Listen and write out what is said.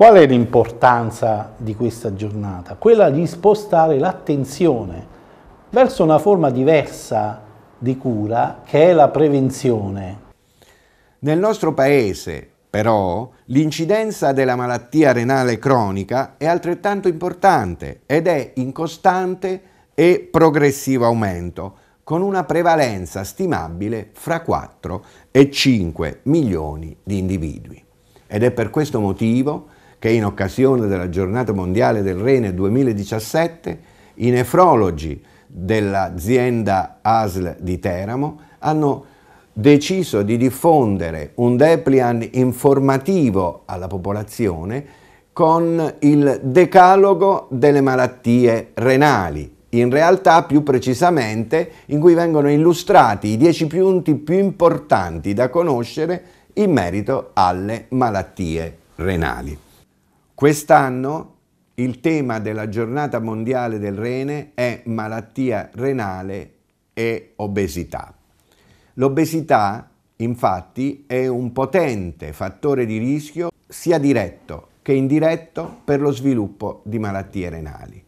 Qual è l'importanza di questa giornata? Quella di spostare l'attenzione verso una forma diversa di cura che è la prevenzione. Nel nostro paese, però, l'incidenza della malattia renale cronica è altrettanto importante ed è in costante e progressivo aumento, con una prevalenza stimabile fra 4 e 5 milioni di individui. Ed è per questo motivo che in occasione della giornata mondiale del rene 2017 i nefrologi dell'azienda ASL di Teramo hanno deciso di diffondere un Deplian informativo alla popolazione con il decalogo delle malattie renali, in realtà più precisamente in cui vengono illustrati i 10 punti più importanti da conoscere in merito alle malattie renali. Quest'anno il tema della giornata mondiale del rene è malattia renale e obesità. L'obesità infatti è un potente fattore di rischio sia diretto che indiretto per lo sviluppo di malattie renali.